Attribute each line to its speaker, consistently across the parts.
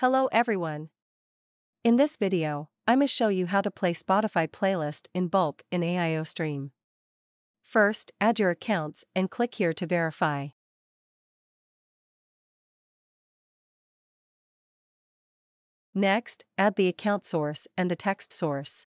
Speaker 1: Hello everyone. In this video, i must show you how to play Spotify playlist in bulk in AIO Stream. First, add your accounts and click here to
Speaker 2: verify. Next, add the account source and the text source.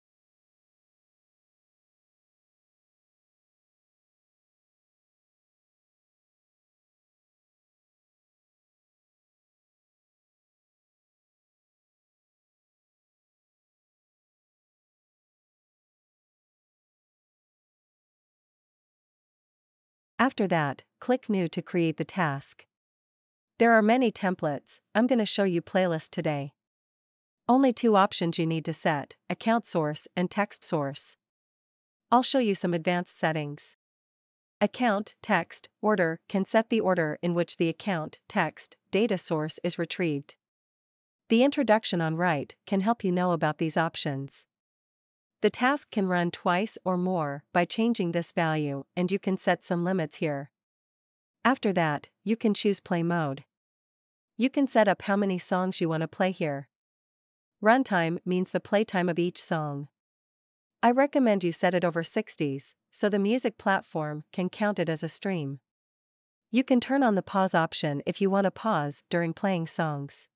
Speaker 2: After that,
Speaker 1: click New to create the task. There are many templates, I'm going to show you playlist today. Only two options you need to set, account source and text source. I'll show you some advanced settings. Account, text, order can set the order in which the account, text, data source is retrieved. The introduction on right can help you know about these options. The task can run twice or more by changing this value and you can set some limits here. After that, you can choose play mode. You can set up how many songs you want to play here. Runtime means the playtime of each song. I recommend you set it over 60s, so the music platform can count it as a stream. You can turn on the pause option if you want to pause during playing songs.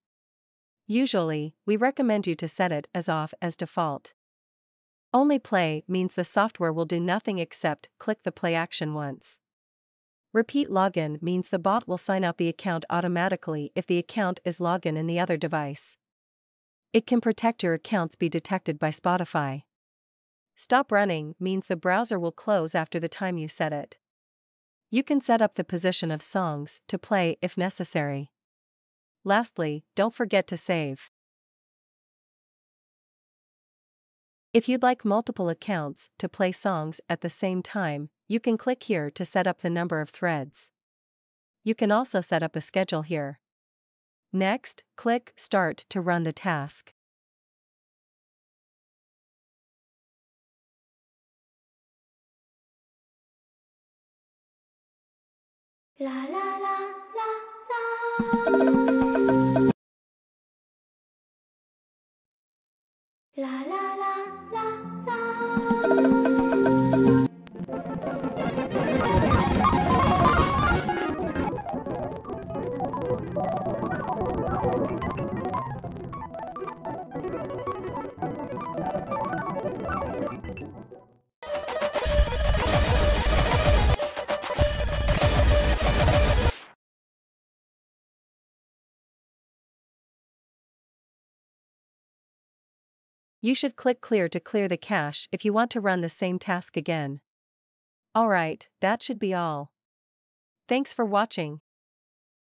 Speaker 1: Usually, we recommend you to set it as off as default. Only play means the software will do nothing except click the play action once. Repeat login means the bot will sign out the account automatically if the account is login in the other device. It can protect your accounts be detected by Spotify. Stop running means the browser will close after the time you set it. You can set up the position of songs to play if necessary. Lastly, don't forget to save. If you'd like multiple accounts to play songs at the same time, you can click here to set up the number of threads. You can also set up a schedule here. Next, click
Speaker 2: Start to run the task.
Speaker 3: La la la la la 啦啦啦啦啦。
Speaker 2: You should click clear to clear the cache if you want to run the same task again. Alright, that should be all. Thanks for watching.